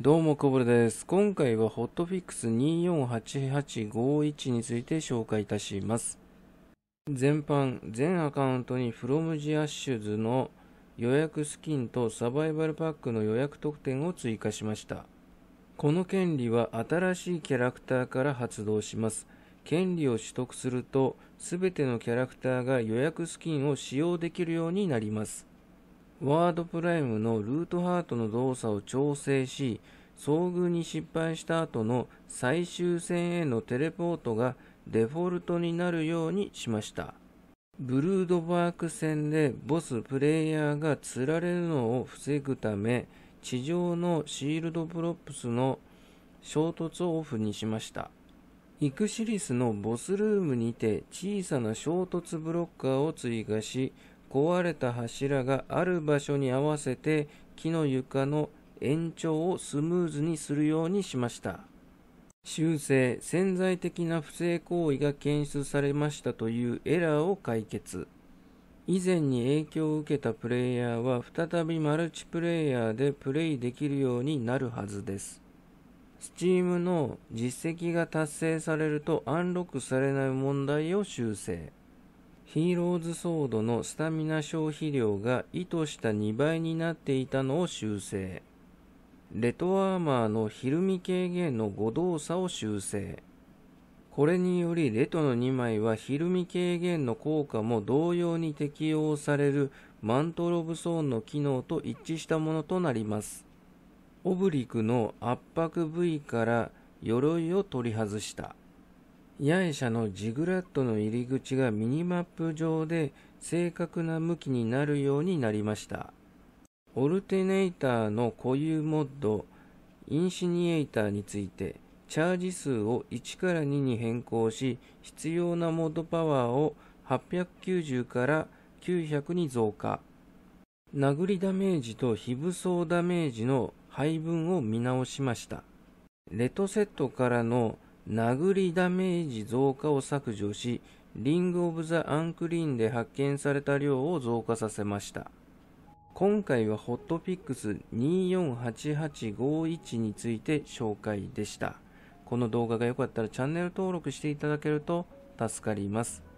どうも、こぼれです。今回は hotfix248851 について紹介いたします。全般、全アカウントに fromjashes の予約スキンとサバイバルパックの予約特典を追加しました。この権利は新しいキャラクターから発動します。権利を取得すると、すべてのキャラクターが予約スキンを使用できるようになります。ワードプライムのルートハートの動作を調整し、遭遇に失敗した後の最終戦へのテレポートがデフォルトになるようにしました。ブルードバーク戦でボスプレイヤーが釣られるのを防ぐため、地上のシールドプロップスの衝突をオフにしました。イクシリスのボスルームにて小さな衝突ブロッカーを追加し、壊れた柱がある場所に合わせて木の床の延長をスムーズにするようにしました修正潜在的な不正行為が検出されましたというエラーを解決以前に影響を受けたプレイヤーは再びマルチプレイヤーでプレイできるようになるはずです Steam の実績が達成されるとアンロックされない問題を修正ヒーローズソードのスタミナ消費量が意図した2倍になっていたのを修正。レトアーマーのひるみ軽減の誤動作を修正。これによりレトの2枚はひるみ軽減の効果も同様に適用されるマントロブソーンの機能と一致したものとなります。オブリクの圧迫部位から鎧を取り外した。八重ャのジグラットの入り口がミニマップ上で正確な向きになるようになりました。オルテネイターの固有モッド、インシニエイターについて、チャージ数を1から2に変更し、必要なモッドパワーを890から900に増加。殴りダメージと非武装ダメージの配分を見直しました。レトセットからの殴りダメージ増加を削除し、リング・オブ・ザ・アンクリーンで発見された量を増加させました。今回はホットピックス248851について紹介でした。この動画が良かったらチャンネル登録していただけると助かります。